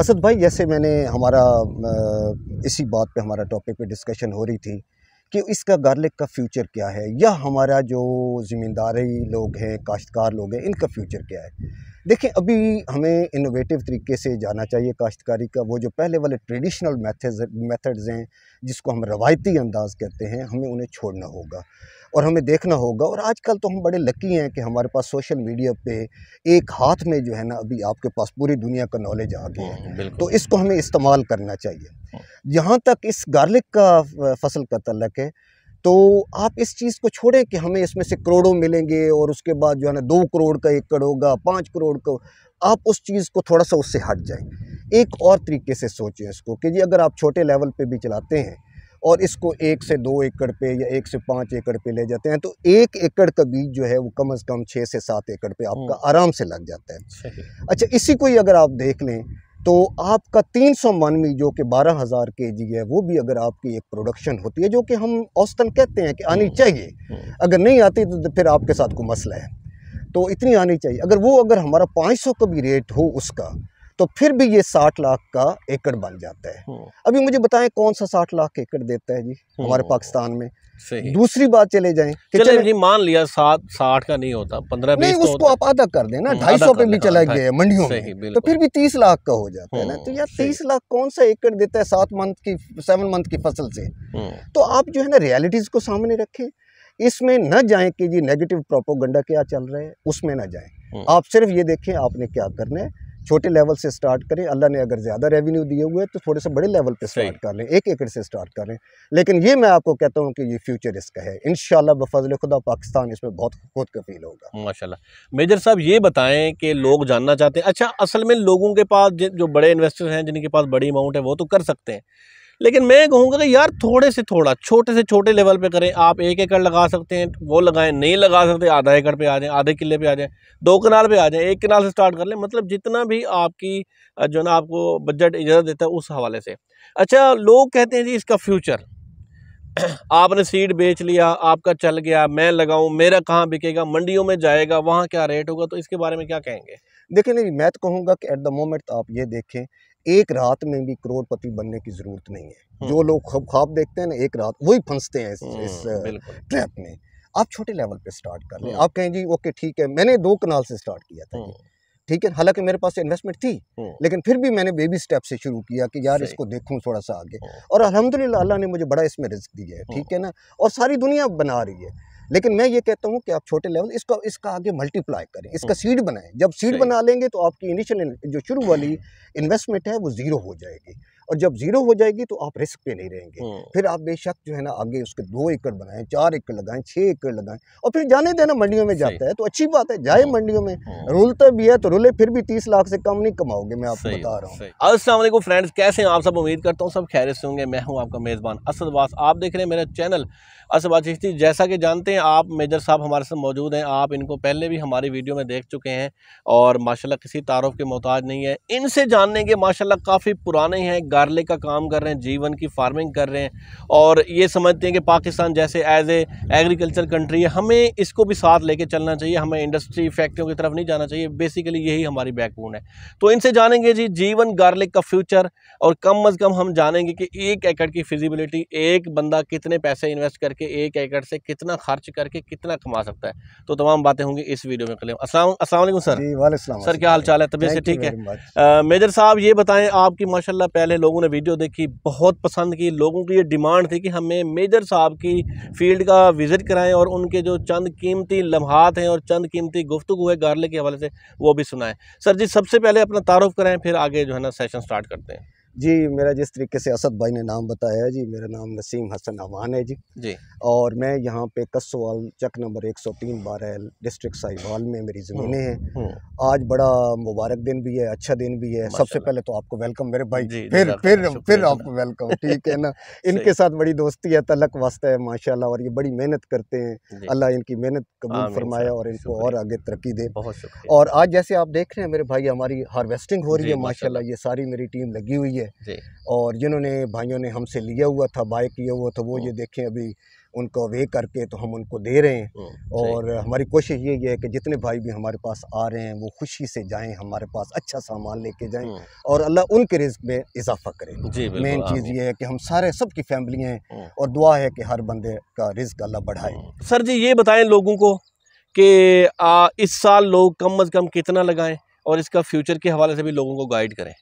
असद भाई जैसे मैंने हमारा इसी बात पे हमारा टॉपिक पे डिस्कशन हो रही थी कि इसका गार्लिक का फ्यूचर क्या है या हमारा जो ज़मींदारी लोग हैं काश्तकार लोग हैं इनका फ्यूचर क्या है देखें अभी हमें इनोवेटिव तरीके से जाना चाहिए काश्तकारी का वो जो पहले वाले ट्रेडिशनल मेथड्स मेथड्स हैं जिसको हम रवायती अंदाज कहते हैं हमें उन्हें छोड़ना होगा और हमें देखना होगा और आजकल तो हम बड़े लकी हैं कि हमारे पास सोशल मीडिया पे एक हाथ में जो है ना अभी आपके पास पूरी दुनिया का नॉलेज आ गया है तो इसको हमें इस्तेमाल करना चाहिए यहाँ तक इस गार्लिक का फसल का तलक है तो आप इस चीज़ को छोड़ें कि हमें इसमें से करोड़ों मिलेंगे और उसके बाद जो है ना दो करोड़ का एकड़ होगा पाँच करोड़ का आप उस चीज़ को थोड़ा सा उससे हट जाएं एक और तरीके से सोचें इसको कि जी अगर आप छोटे लेवल पे भी चलाते हैं और इसको एक से दो एकड़ पे या एक से पाँच एकड़ पे ले जाते हैं तो एक एकड़ का बीज जो है वो कम से कम छः से सात एकड़ पे आपका हम्म। आराम से लग जाता है अच्छा इसी को ही अगर आप देख लें तो आपका तीन सौ मानवी जो कि बारह हज़ार के जी है वो भी अगर आपकी एक प्रोडक्शन होती है जो कि हम औसतन कहते हैं कि आनी हम्म। चाहिए हम्म। अगर नहीं आती तो, तो फिर आपके साथ कोई मसला है तो इतनी आनी चाहिए अगर वो अगर हमारा पाँच सौ का भी रेट हो उसका तो फिर भी ये साठ लाख का एकड़ बन जाता है हम्म। अभी मुझे बताएं कौन सा साठ लाख एकड़ देता है जी हमारे हम्म। पाकिस्तान में दूसरी बात चले जाएं कि चले, चले जी मान लिया सात साठ का नहीं होता पंद्रह नहीं तो उसको आप आधा कर देना हम्म, ढाई सौ पे भी चला गया है मंडियों में तो फिर भी तीस लाख का हो जाता है ना तो यार तीस लाख कौन सा एकड़ देता है सात मंथ की सेवन मंथ की फसल से तो आप जो है ना रियलिटीज को सामने रखें इसमें न जाए कि जी नेगेटिव प्रोपोगंडा क्या चल रहा है उसमें ना जाए आप सिर्फ ये देखें आपने क्या करना है छोटे लेवल से स्टार्ट करें अल्लाह ने अगर ज़्यादा रेवेन्यू दिए हुए तो थोड़े से बड़े लेवल पे स्टार्ट कर लें एक एकड़ से स्टार्ट करें लेकिन ये मैं आपको कहता हूँ कि ये फ्यूचर इसका है इन शफजल खुदा पाकिस्तान इसमें बहुत खुद कफील होगा माशा मेजर साहब ये बताएं कि लोग जानना चाहते हैं अच्छा असल में लोगों के पास जो बड़े इन्वेस्टर हैं जिनके पास बड़ी अमाउंट है वो तो कर सकते हैं लेकिन मैं कहूँगा कि यार थोड़े से थोड़ा छोटे से छोटे लेवल पे करें आप एक एकड़ लगा सकते हैं वो लगाएं नहीं लगा सकते आधा एकड़ पे आ जाएं आधे किले पे आ जाएं दो कनाल पे आ जाएं एक कनाल से स्टार्ट कर लें मतलब जितना भी आपकी जो ना आपको बजट इजाज़त देता है उस हवाले से अच्छा लोग कहते हैं जी इसका फ्यूचर आपने सीड बेच लिया आपका चल गया मैं लगाऊँ मेरा कहाँ बिकेगा मंडियों में जाएगा वहाँ क्या रेट होगा तो इसके बारे में क्या कहेंगे देखिए नहीं मैं तो कहूँगा कि एट द मोमेंट आप ये देखें एक रात में भी करोड़पति बनने की ज़रूरत नहीं है जो हम्म। लोग खूब ख्वाब देखते हैं ना एक रात वही फंसते हैं इस, हम्म, इस ट्रैप में आप छोटे लेवल पे स्टार्ट कर लें हम्म। आप कहें जी ओके ठीक है मैंने दो कनाल से स्टार्ट किया था ठीक है हालांकि मेरे पास इन्वेस्टमेंट थी लेकिन फिर भी मैंने बेबी स्टेप से शुरू किया कि यार इसको देखूं थोड़ा सा आगे और अलहमदिल्ला अल्लाह ने मुझे बड़ा इसमें रिस्क दिया है ठीक है ना और सारी दुनिया बना रही है लेकिन मैं ये कहता हूँ कि आप छोटे लेवल इसका इसका आगे मल्टीप्लाई करें इसका सीड हम्म। बनाएं जब सीड बना लेंगे तो आपकी इनिशियल जो शुरू वाली इन्वेस्टमेंट हम्म। है वो ज़ीरो हो जाएगी और जब जीरो हो जाएगी तो आप रिस्क पे नहीं रहेंगे हम्म। फिर आप बेशक जो है ना आगे उसके दो एकड़ बनाएं चार एकड़ लगाएं छः एकड़ लगाएं और फिर जाने देना मंडियों में जाता है तो अच्छी बात है जाए मंडियों में रुलता तो भी है तो रुले फिर भी तीस लाख से कम नहीं कमाओगे मैं आपको बता रहा हूँ असलम फ्रेंड्स कैसे आप सब उम्मीद करता हूँ सब खैर से होंगे मैं हूँ आपका मेज़बान असद आप देख रहे हैं मेरा चैनल असबाचिश्ती जैसा कि जानते हैं आप मेजर साहब हमारे साथ मौजूद हैं आप इनको पहले भी हमारी वीडियो में देख चुके हैं और माशाल्लाह किसी तारफ़ के मोहताज नहीं है इनसे जानने के माशाल्लाह काफ़ी पुराने हैं गार्लिक का काम कर रहे हैं जीवन की फार्मिंग कर रहे हैं और ये समझते हैं कि पाकिस्तान जैसे एज ए एग्रीकल्चर कंट्री है हमें इसको भी साथ लेके चलना चाहिए हमें इंडस्ट्री फैक्ट्रियों की तरफ नहीं जाना चाहिए बेसिकली यही हमारी बैकबोन है तो इनसे जानेंगे जी जीवन गार्लिक का फ्यूचर और कम अज़ कम हम जानेंगे कि एक एकड़ की फिजिबिलिटी एक बंदा कितने पैसे इन्वेस्ट करके करके एक एकड़ से कितना खर्च करके कितना कमा सकता है तो तमाम बातें होंगी इस वीडियो में कलेम असलम सर सर क्या हाल चाल है तबीयत से ठीक है मेजर साहब ये बताएं आपकी माशाल्लाह पहले लोगों ने वीडियो देखी बहुत पसंद की लोगों की ये डिमांड थी कि हमें मेजर साहब की फील्ड का विज़िट कराएं और उनके जो चंद कीमती लम्हात हैं और चंद कीमती गुफ्तु है गार्ले के हवाले से वो भी सुनाएं सर जी सबसे पहले अपना तारुफ कराएं फिर आगे जो है ना सेशन स्टार्ट करते हैं जी मेरा जिस तरीके से असद भाई ने नाम बताया जी मेरा नाम नसीम हसन अवान है जी जी और मैं यहाँ पे कसवाल चक नंबर 103 बारह डिस्ट्रिक्ट साहिवाल में मेरी हम्म, ज़मीनें हैं हम्म। आज बड़ा मुबारक दिन भी है अच्छा दिन भी है सबसे पहले तो आपको वेलकम मेरे भाई जी, फिर फिर फिर आपको वेलकम ठीक है ना इनके साथ बड़ी दोस्ती है तलक वास्ता है माशा और ये बड़ी मेहनत करते हैं अल्लाह इनकी मेहनत कबूल फरमाया और इनको और आगे तरक्की दे और आज जैसे आप देख रहे हैं मेरे भाई हमारी हार्वेस्टिंग हो रही है माशा ये सारी मेरी टीम लगी हुई है है और जिन्होंने भाइयों ने हमसे लिया हुआ था बाय किया हुआ था वो हम्म। ये देखें अभी उनको वे करके तो हम उनको दे रहे हैं हम्म, और हमारी कोशिश ये है कि जितने भाई भी हमारे पास आ रहे हैं वो खुशी से जाएं हमारे पास अच्छा सामान लेके जाएं हम्म। और अल्लाह उनके रिस्क में इजाफा करे मेन चीज़ ये है कि हम सारे सबकी फैमिली हैं और दुआ है कि हर बंदे का रिस्क अल्लाह बढ़ाए सर जी ये बताएं लोगों को कि इस साल लोग कम अज़ कम कितना लगाएँ और इसका फ्यूचर के हवाले से भी लोगों को गाइड करें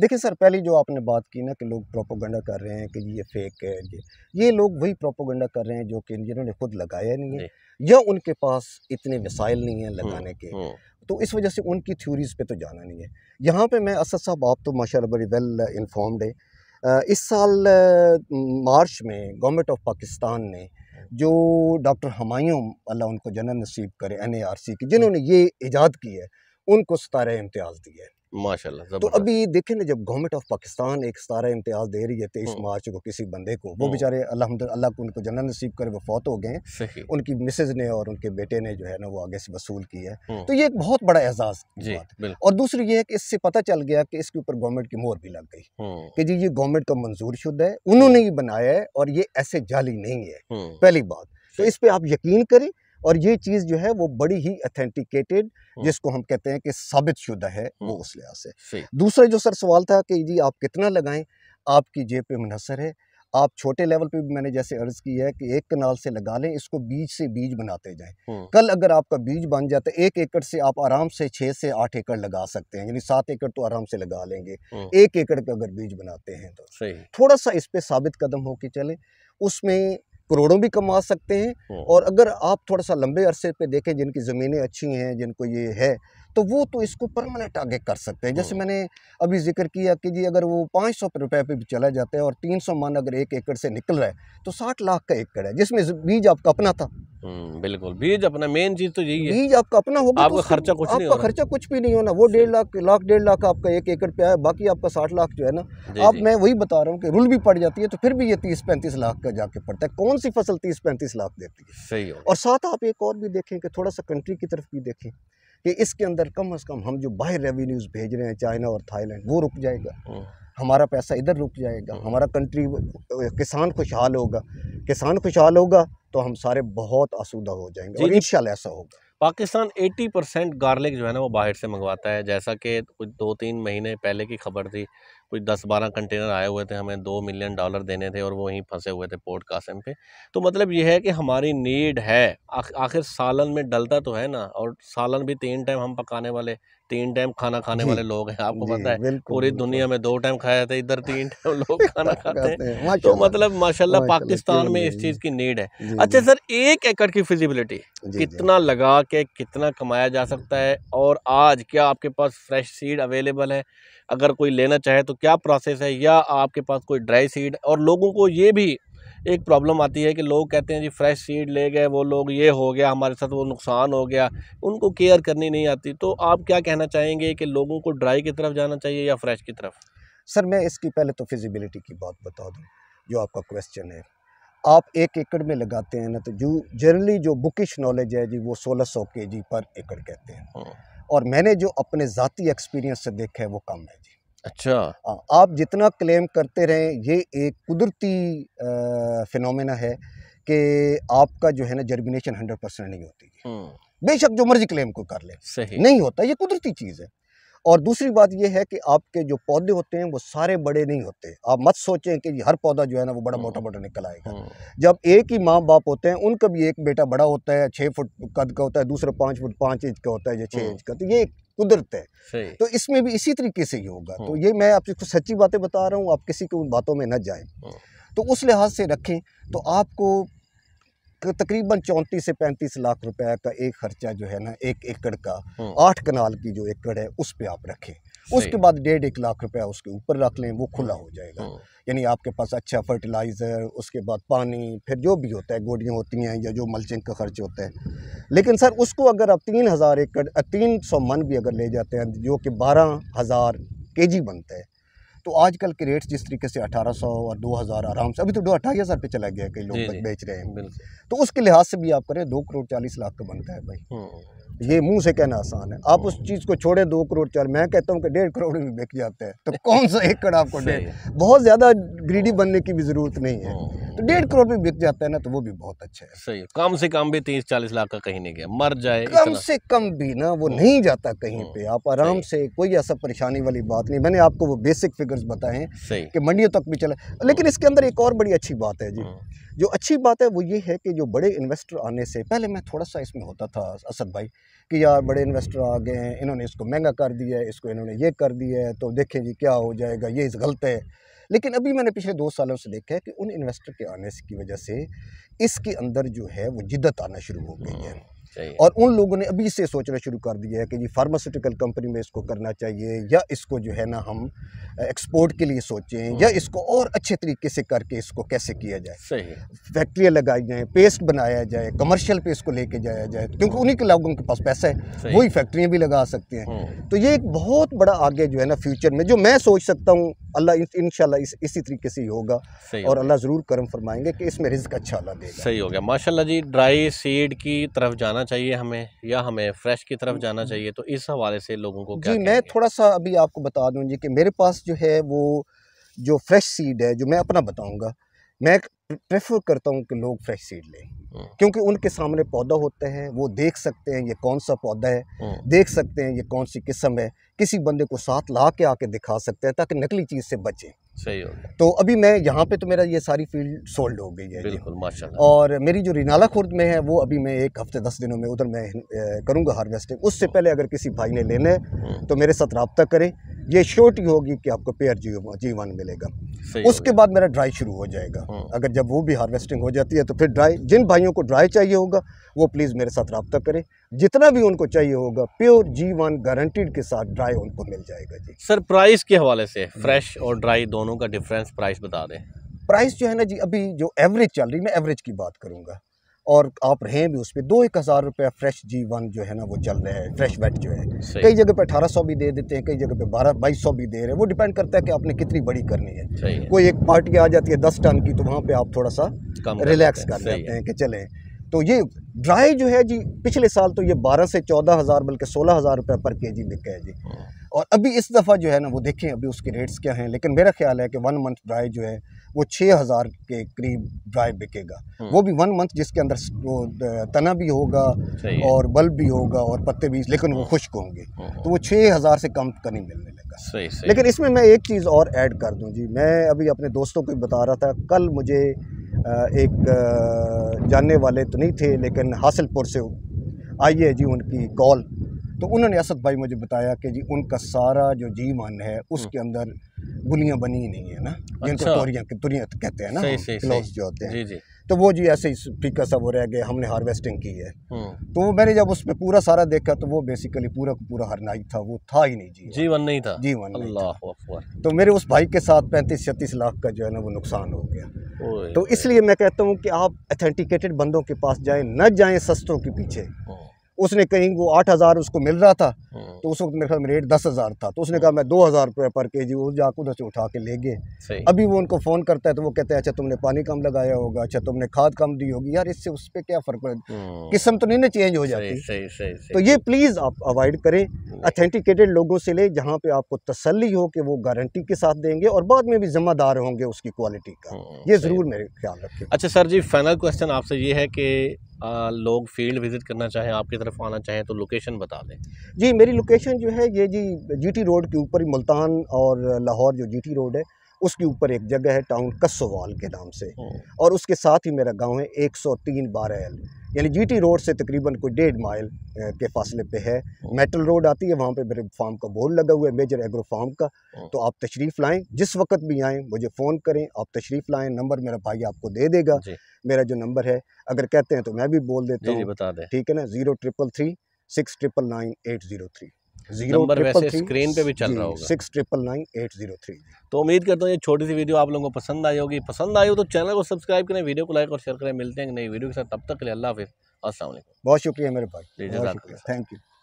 देखिए सर पहले जो आपने बात की ना कि लोग प्रोपोगंडा कर रहे हैं कि ये फेक है ये ये लोग वही प्रोपोगंडा कर रहे हैं जो कि जिन्होंने खुद लगाया नहीं है या उनके पास इतने वसाइल नहीं हैं हम्म, लगाने के हम्म। तो इस वजह से उनकी थ्योरीज़ पे तो जाना नहीं है यहाँ पे मैं असद साहब आप तो माशा बड़ी वेल इन्फॉर्म्ड है इस साल मार्च में गवर्नमेंट ऑफ पाकिस्तान ने जो डॉक्टर हमायूँ अल्लाह उनको जन्म नसीब करे एन की जिन्होंने ये ईजाद की है उनको सतारा इम्तियाज़ दिया है माशाल्लाह तो अभी देखें ना जब गवर्नमेंट ऑफ पाकिस्तान एक सारा इम्तियाज दे रही है तेईस हम्म। मार्च को किसी बंदे को वो हम्म। बेचारे अलहमद अल्लाह को उनको जन्नत नसीब कर फौत हो गए उनकी मिसेज ने और उनके बेटे ने जो है ना वो आगे से वसूल की है हम्म। तो ये एक बहुत बड़ा एजाज और दूसरी ये है कि इससे पता चल गया कि इसके ऊपर गवर्नमेंट की मोहर भी लग गई कि जी ये गवर्नमेंट का मंजूर शुदा है उन्होंने ही बनाया है और ये ऐसे जाली नहीं है पहली बात तो इस पर आप यकीन करें और ये चीज़ जो है वो बड़ी ही अथेंटिकेटेड हम्म। जिसको हम कहते हैं कि साबित शुदा है वो हम्म। उस लिहाज से दूसरा जो सर सवाल था कि जी आप कितना लगाएं आपकी जेब पे मुनसर है आप छोटे लेवल पे भी मैंने जैसे अर्ज़ किया है कि एक कनाल से लगा लें इसको बीज से बीज बनाते जाएं हम्म। कल अगर आपका बीज बन जाता है एक एकड़ से आप आराम से छः से आठ एकड़ लगा सकते हैं यानी सात एकड़ तो आराम से लगा लेंगे एक एकड़ का अगर बीज बनाते हैं तो थोड़ा सा इस पर साबित कदम होके चले उसमें करोड़ों भी कमा सकते हैं हम्म। और अगर आप थोड़ा सा लंबे अरसे पे देखें जिनकी ज़मीनें अच्छी हैं जिनको ये है तो वो तो इसको परमानेंट आगे कर सकते हैं जैसे हाँ। मैंने अभी जिक्र किया कि जी अगर वो पाँच सौ रुपये पर भी चला जाता है और तीन सौ मन अगर एक एकड़ से निकल रहा है तो साठ लाख का एकड़ है जिसमें बीज आपका अपना था हम्म, बिल्कुल बीज अपना मेन चीज तो यही है बीज आपका अपना होगा आपका तो खर्चा कुछ आपका खर्चा कुछ भी नहीं होना वो डेढ़ लाख लाख डेढ़ लाख आपका एक एकड़ पे आया बाकी आपका साठ लाख जो है ना आप मैं वही बता रहा हूँ कि रुल भी पड़ जाती है तो फिर भी ये तीस पैंतीस लाख का जाके पड़ता है कौन सी फसल तीस पैंतीस लाख देती है सही और साथ आप एक और भी देखें कि थोड़ा सा कंट्री की तरफ भी देखें कि इसके अंदर कम अज़ कम हम जो बाहर रेवेन्यूज़ भेज रहे हैं चाइना और थाईलैंड वो रुक जाएगा हाँ। हमारा पैसा इधर रुक जाएगा हाँ। हमारा कंट्री किसान खुशहाल होगा किसान खुशहाल होगा तो हम सारे बहुत आसूदा हो जाएंगे और इंशाल्लाह ऐसा होगा पाकिस्तान 80 परसेंट गार्लिक जो है ना वो बाहर से मंगवाता है जैसा कि कुछ दो तीन महीने पहले की खबर थी कुछ दस बारह कंटेनर आए हुए थे हमें दो मिलियन डॉलर देने थे और वो वहीं फंसे हुए थे पोर्ट कासम पे तो मतलब ये है कि हमारी नीड है आखिर सालन में डलता तो है ना और सालन भी तीन टाइम हम पकाने वाले तीन टाइम खाना खाने वाले लोग हैं आपको पता है पूरी दुनिया में दो टाइम खाया जाता है इधर तीन टाइम लोग खाना खाते हैं तो मतलब माशाल्लाह पाकिस्तान में इस चीज़ की नीड है अच्छा सर एक एकड़ की फिजिबिलिटी कितना लगा के कितना कमाया जा सकता है और आज क्या आपके पास फ्रेश सीड अवेलेबल है अगर कोई लेना चाहे तो क्या प्रोसेस है या आपके पास कोई ड्राई सीड और लोगों को ये भी एक प्रॉब्लम आती है कि लोग कहते हैं जी फ्रेश सीड ले गए वो लोग ये हो गया हमारे साथ वो नुकसान हो गया उनको केयर करनी नहीं आती तो आप क्या कहना चाहेंगे कि लोगों को ड्राई की तरफ जाना चाहिए या फ्रेश की तरफ सर मैं इसकी पहले तो फिजिबिलिटी की बात बता दूँ जो आपका क्वेश्चन है आप एक एकड़ में लगाते हैं ना तो जो जनरली जो बुकिश नॉलेज है जी वो सोलह सौ के जी पर एकड़ कहते हैं हाँ। और मैंने जो अपने ज़ाती एक्सपीरियंस से देखा है वो कम है जी अच्छा हाँ, आप जितना क्लेम करते रहें ये एक कुदरती फिनोमेना है कि आपका जो है ना जर्मिनेशन हंड्रेड परसेंट नहीं होती बेशक जो मर्जी क्लेम को कर ले सही नहीं होता ये कुदरती चीज़ है और दूसरी बात यह है कि आपके जो पौधे होते हैं वो सारे बड़े नहीं होते आप मत सोचें कि हर पौधा जो है ना वो बड़ा मोटा मोटा निकल आएगा जब एक ही माँ बाप होते हैं उनका भी एक बेटा बड़ा होता है छः फुट कद का होता है दूसरा पाँच फुट पाँच इंच का होता है या छः इंच का तो ये एक कुदरत है तो इसमें भी इसी तरीके से ही होगा तो हम्म। ये मैं आपको सच्ची बातें बता रहा हूँ आप किसी को उन बातों में न जाए हम्म। तो उस लिहाज से रखें तो आपको तकरीबन चौंतीस से पैंतीस लाख रुपए का एक खर्चा जो है ना एक एकड़ का हम्म। आठ कनाल की जो एकड़ है उस पर आप रखें उसके बाद डेढ़ एक लाख रुपया उसके ऊपर रख लें वो खुला हो हाँ। जाएगा हाँ। यानी आपके पास अच्छा फर्टिलाइज़र उसके बाद पानी फिर जो भी होता है गोडियाँ होती हैं या जो मल्चिंग का खर्च होता है लेकिन सर उसको अगर आप तीन हज़ार एकड़ तीन सौ मन भी अगर ले जाते हैं जो कि बारह हज़ार के जी बनता है तो आजकल के रेट्स जिस तरीके से अठारह सौ और दो हजार आराम से अभी तो दो अठाई हज़ार पर चला गया कई लोग बेच रहे हैं तो उसके लिहाज से भी आप करें दो करोड़ चालीस लाख का तो बनता है भाई हाँ। ये मुंह से कहना आसान है आप उस चीज़ को छोड़े दो करोड़ चार मैं कहता हूँ कि डेढ़ करोड़ में बिक जाते हैं तो कौन सा एक करोड़ आपको डेढ़ बहुत ज़्यादा ग्रीडी बनने की भी ज़रूरत नहीं है हाँ। तो डेढ़ करोड़ में बिक जाता है ना तो वो भी बहुत अच्छा है सही कम से कम भी तीस चालीस लाख का कहीं नहीं गया मर जाए कम से कम भी ना वो हाँ। नहीं जाता कहीं पर आप हाँ। आराम से कोई ऐसा परेशानी वाली बात नहीं मैंने आपको वो बेसिक फिगर्स बताए कि मंडियों तक भी चला लेकिन इसके अंदर एक और बड़ी अच्छी बात है जी जो अच्छी बात है वो ये है कि जो बड़े इन्वेस्टर आने से पहले मैं थोड़ा सा इसमें होता था असद भाई कि यार बड़े इन्वेस्टर आ गए हैं इन्होंने इसको महंगा कर दिया है इसको इन्होंने ये कर दिया है तो देखें जी क्या हो जाएगा ये इस गलत है लेकिन अभी मैंने पिछले दो सालों से देखा है कि उन इन्वेस्टर के आने की वजह से इसके अंदर जो है वो जिद्दत आना शुरू हो गई है और उन लोगों ने अभी से सोचना शुरू कर दिया है कि जी फार्मास्यूटिकल कंपनी में इसको करना चाहिए या इसको जो है ना हम एक्सपोर्ट के लिए सोचें या हम्म। इसको और अच्छे तरीके से करके इसको कैसे किया जाए फैक्ट्रियाँ लगाई जाएँ पेस्ट बनाया जाए कमर्शियल पे इसको लेके जाया जाए क्योंकि उन्हीं के लोगों के पास पैसा है वही फैक्ट्रियाँ भी लगा सकते हैं हम्म। तो ये एक बहुत बड़ा आगे जो है ना फ्यूचर में जो मैं सोच सकता हूँ अल्लाह इन इस, इसी तरीके से ही होगा और अल्लाह ज़रूर करम फरमाएंगे कि इसमें रिज्क अच्छा अल्लाह देगा सही हो गया माशाल्लाह जी ड्राई सीड की तरफ जाना जाना चाहिए हमें या हमें फ्रेश की तरफ जाना चाहिए तो इस हवाले से लोगों को क्या जी मैं थोड़ा सा अभी आपको बता दूं जी कि मेरे पास जो है वो जो फ्रेश सीड है जो मैं अपना बताऊंगा मैं प्रेफर करता हूं कि लोग फ्रेश सीड लें हम्म। क्योंकि उनके सामने पौधा होता है वो देख सकते हैं ये कौन सा पौधा है हम्म। देख सकते हैं ये कौन सी किस्म है किसी बंदे को साथ ला के आके दिखा सकते हैं ताकि नकली चीज़ से बचें सही हो गया तो अभी मैं यहाँ पे तो मेरा ये सारी फील्ड सोल्ड हो गई है बिल्कुल माशाल्लाह और मेरी जो रिनाला खुर्द में है वो अभी मैं एक हफ्ते दस दिनों में उधर मैं करूँगा हार्वेस्टिंग उससे पहले अगर किसी भाई ने लेना है हम्म। तो मेरे साथ रबता करें ये शोटी होगी कि आपको पेयर जी जीवन मिलेगा उसके बाद मेरा ड्राई शुरू हो जाएगा हम्म। अगर जब वो भी हार्वेस्टिंग हो जाती है तो फिर ड्राई जिन भाइयों को ड्राई चाहिए होगा वो प्लीज़ मेरे साथ रबता करें जितना भी उनको चाहिए होगा प्योर जी वन गारंटीड के साथ ड्राई उनको मिल जाएगा जी सर प्राइस के हवाले से फ्रेश हम्म। और ड्राई दोनों का डिफरेंस प्राइस बता दें प्राइस जो है ना जी अभी जो एवरेज चल रही मैं एवरेज की बात करूँगा और आप रहें भी उस पर दो एक हज़ार रुपया फ्रेश जी वन जो है ना वो चल रहा है फ्रेश वेट जो है कई जगह पे अठारह सौ भी दे देते हैं कई जगह पे बारह बाईस सौ भी दे रहे हैं वो डिपेंड करता है कि आपने कितनी बड़ी करनी है, है। कोई एक पार्टी आ जाती है दस टन की तो वहाँ पे आप थोड़ा सा रिलैक्स कर लेते हैं कि चलें तो ये ड्राई जो है जी पिछले साल तो ये बारह से चौदह हज़ार बल्कि सोलह हज़ार रुपये पर के जी बिका है जी और अभी इस दफ़ा जो है ना वो देखें अभी उसके रेट्स क्या हैं लेकिन मेरा ख्याल है कि वन मंथ ड्राई जो है वो छः हज़ार के करीब ड्राई बिकेगा हाँ। वो भी वन मंथ जिसके अंदर वो तना भी होगा और बल्ब भी होगा और पत्ते भी लेकिन वो हाँ। खुश्क होंगे हाँ। तो वो छः हज़ार से कम का तो नहीं मिलने लगा लेकिन इसमें मैं एक चीज़ और ऐड कर दूँ जी मैं अभी अपने दोस्तों को बता रहा था कल मुझे एक जानने वाले तो नहीं थे लेकिन लेकिन हासिलपुर से आई है जी उनकी कॉल तो उन्होंने असद भाई मुझे बताया कि जी उनका सारा जो जी मन है उसके हम्म। अंदर गुलियाँ बनी नहीं है ना जिनको अच्छा। तुरियाँ कहते हैं ना सही, जो होते हैं तो वो जी ऐसे ही फीका सा वो रह गया हमने हार्वेस्टिंग की है हम्म। तो वो मैंने जब उस पर पूरा सारा देखा तो वो बेसिकली पूरा पूरा हरनाई था वो था ही नहीं जी जीवन नहीं था जीवन अल्लाह तो मेरे उस भाई के साथ पैंतीस छत्तीस लाख का जो है ना वो नुकसान हो गया तो इसलिए मैं कहता हूँ कि आप अथेंटिकेटेड बंदों के पास जाए न जाए सस्तों के पीछे हम्म। उसने कहीं वो आठ हज़ार उसको मिल रहा था हाँ। तो उस वक्त मेरे ख्याल में रेट दस हज़ार था तो उसने हाँ। कहा मैं दो हज़ार रुपये पर के जी वो जाकर उधर से उठा के ले गए अभी वो उनको फ़ोन करता है तो वो कहते हैं अच्छा तुमने पानी कम लगाया होगा अच्छा तुमने खाद कम दी होगी यार इससे उस पर क्या फ़र्क पड़ेगा हाँ। किस्म तो नहीं ना चेंज हो जाती तो ये प्लीज़ आप अवॉइड करें अथेंटिकेटेड लोगों से ले जहाँ पर आपको तसली हो कि वो गारंटी के साथ देंगे और बाद में भी ज़िम्मेदार होंगे उसकी क्वालिटी का ये ज़रूर मेरे ख्याल रखें अच्छा सर जी फाइनल क्वेश्चन आपसे ये है कि लोग फील्ड विज़िट करना चाहें आपकी तरफ आना चाहें तो लोकेशन बता दें जी मेरी लोकेशन जो है ये जी जीटी रोड के ऊपर मुल्तान और लाहौर जो जीटी रोड है उसके ऊपर एक जगह है टाउन कस्सोवाल के नाम से और उसके साथ ही मेरा गांव है 103 सौ तीन यानी जीटी रोड से तकरीबन कोई डेढ़ माइल के फासले पे है मेटल रोड आती है वहाँ पे मेरे फार्म का बोर्ड लगा हुआ है मेजर एग्रो फार्म का हाँ। तो आप तशरीफ़ लाएँ जिस वक्त भी आएँ मुझे फ़ोन करें आप तशरीफ़ लाएँ नंबर मेरा भाई आपको दे देगा मेरा जो नंबर है अगर कहते हैं तो मैं भी बोल देता हूँ ठीक है ना zero triple three six triple nine eight zero three number वैसे स्क्रीन पे भी चल रहा होगा six triple nine eight zero three तो उम्मीद करता हूँ ये छोटी सी वीडियो आप लोगों को पसंद आई होगी पसंद आई हो तो चैनल को सब्सक्राइब करें वीडियो को लाइक और शेयर करें मिलते हैं नई वीडियो के साथ तब तक के लिए अल्लाह हाफिज़ असल बहुत शुक्रिया मेरे भाई थैंक यू